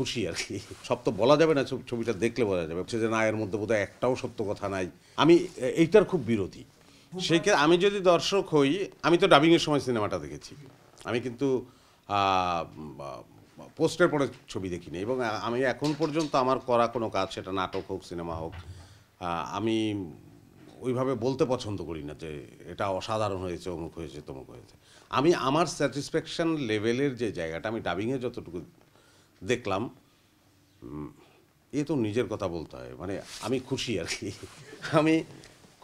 খুশি আর কি সব তো বলা যাবে না ছবিটা দেখলে বলা যাবে যে না এর মধ্যে বোধহয় একটাও সত্য কথা নাই আমি এইটার খুব বিরোধী সেই আমি যদি দর্শক হই আমি তো ডাবিংয়ের সময় সিনেমাটা দেখেছি আমি কিন্তু পোস্টের পরে ছবি দেখিনি এবং আমি এখন পর্যন্ত আমার করা কোনো কাজ সেটা নাটক হোক সিনেমা হোক আমি ওইভাবে বলতে পছন্দ করি না যে এটা অসাধারণ হয়েছে অমুক হয়েছে তমুক হয়েছে আমি আমার স্যাটিসফ্যাকশান লেভেলের যে জায়গাটা আমি ডাবিংয়ে যতটুকু দেখলাম এ তো নিজের কথা বলতে হয় মানে আমি খুশি আর কি আমি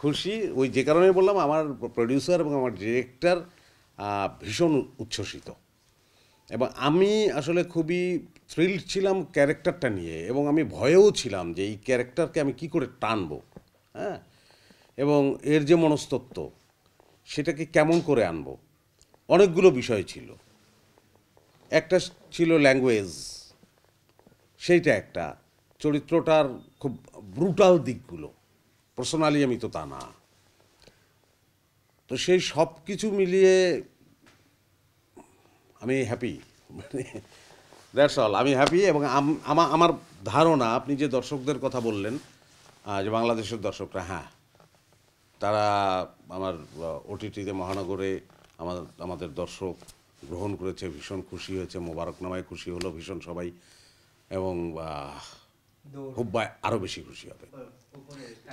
খুশি ওই যে কারণে বললাম আমার প্রডিউসার এবং আমার ডিরেক্টর ভীষণ উচ্ছ্বসিত এবং আমি আসলে খুবই থ্রিল ছিলাম ক্যারেক্টারটা নিয়ে এবং আমি ভয়েও ছিলাম যে এই ক্যারেক্টারকে আমি কি করে টানব হ্যাঁ এবং এর যে মনস্তত্ব সেটাকে কেমন করে আনব অনেকগুলো বিষয় ছিল একটা ছিল ল্যাঙ্গুয়েজ সেইটা একটা চরিত্রটার খুব ব্রুটাল দিকগুলো পার্সোনালি আমি তো তা না তো সেই সব কিছু মিলিয়ে আমি হ্যাপি মানে দ্যাটস অল আমি হ্যাপি এবং আমার আমার ধারণা আপনি যে দর্শকদের কথা বললেন যে বাংলাদেশের দর্শকরা হ্যাঁ তারা আমার ওটিটিতে মহানগরে আমাদের আমাদের দর্শক গ্রহণ করেছে ভীষণ খুশি হয়েছে মোবারকনামায় খুশি হলো ভীষণ সবাই এবং খুব আরও বেশি খুশি হবে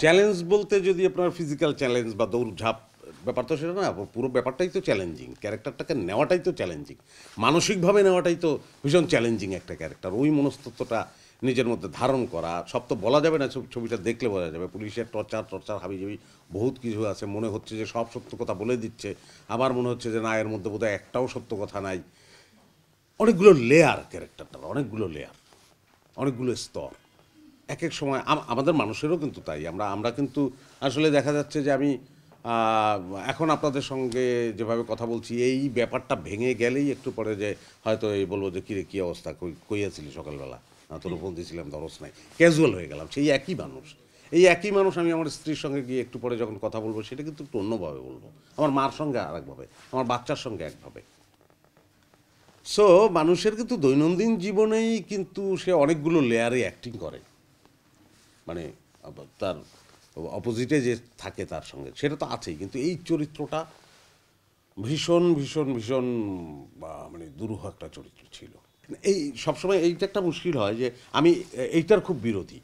চ্যালেঞ্জ বলতে যদি আপনার ফিজিক্যাল চ্যালেঞ্জ বা দৌড়ঝাঁপ ব্যাপার তো সেটা না পুরো ব্যাপারটাই তো চ্যালেঞ্জিং ক্যারেক্টারটাকে নেওয়াটাই তো চ্যালেঞ্জিং মানসিকভাবে নেওয়াটাই তো ভীষণ চ্যালেঞ্জিং একটা ক্যারেক্টার ওই মনস্তত্বটা নিজের মধ্যে ধারণ করা সব তো বলা যাবে না ছবিটা দেখলে বলা যাবে পুলিশের টর্চার টর্চার হাবিজাবি বহুত কিছু আছে মনে হচ্ছে যে সব সত্য কথা বলে দিচ্ছে আমার মনে হচ্ছে যে না এর মধ্যে বোধহয় একটাও সত্য কথা নাই অনেকগুলো লেয়ার ক্যারেক্টারটা অনেকগুলো লেয়ার অনেকগুলো স্তর এক এক সময় আমাদের মানুষেরও কিন্তু তাই আমরা আমরা কিন্তু আসলে দেখা যাচ্ছে যে আমি এখন আপনাদের সঙ্গে যেভাবে কথা বলছি এই ব্যাপারটা ভেঙে গেলেই একটু পরে যে হয়তো এই বলবো যে কিরে কী অবস্থা কইয়াছিলি সকালবেলা তোর ফোন দিয়েছিলাম দরস নাই ক্যাজুয়াল হয়ে গেলাম সেই একই মানুষ এই একই মানুষ আমি আমার স্ত্রীর সঙ্গে গিয়ে একটু পরে যখন কথা বলবো সেটা কিন্তু একটু অন্যভাবে বলবো আমার মার সঙ্গে আর একভাবে আমার বাচ্চার সঙ্গে একভাবে সো মানুষের কিন্তু দৈনন্দিন জীবনেই কিন্তু সে অনেকগুলো লেয়ারে অ্যাক্টিং করে মানে তার অপোজিটে যে থাকে তার সঙ্গে সেটা তো আছেই কিন্তু এই চরিত্রটা ভীষণ ভীষণ ভীষণ মানে দুরূহ একটা চরিত্র ছিল এই সবসময় এইটা একটা মুশকিল হয় যে আমি এইটার খুব বিরোধী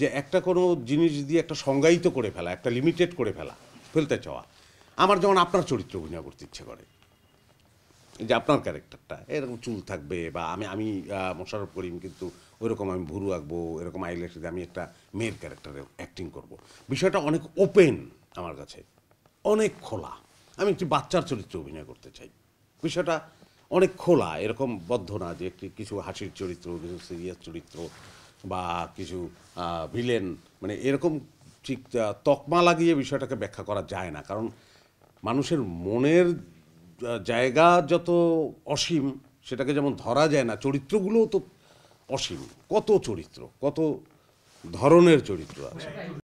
যে একটা কোনো জিনিস দিয়ে একটা সংজ্ঞায়িত করে ফেলা একটা লিমিটেড করে ফেলা ফেলতে চাওয়া আমার যেমন আপনার চরিত্র অভিনয় করতে ইচ্ছে করে যে আপনার ক্যারেক্টারটা এরকম চুল থাকবে বা আমি আমি মোশারফ করিম কিন্তু ওইরকম আমি ভুরু আঁকবো এরকম আইলেসে আমি একটা মেয়ের ক্যারেক্টারে অ্যাক্টিং করব। বিষয়টা অনেক ওপেন আমার কাছে অনেক খোলা আমি একটি বাচ্চার চরিত্রে অভিনয় করতে চাই বিষয়টা অনেক খোলা এরকম বদ্ধ না যে একটি কিছু হাসির চরিত্র কিছু সিরিয়াস চরিত্র বা কিছু ভিলেন মানে এরকম ঠিক তকমা লাগিয়ে বিষয়টাকে ব্যাখ্যা করা যায় না কারণ মানুষের মনের জায়গা যত অসীম সেটাকে যেমন ধরা যায় না চরিত্রগুলোও তো অসীম কত চরিত্র কত ধরনের চরিত্র আছে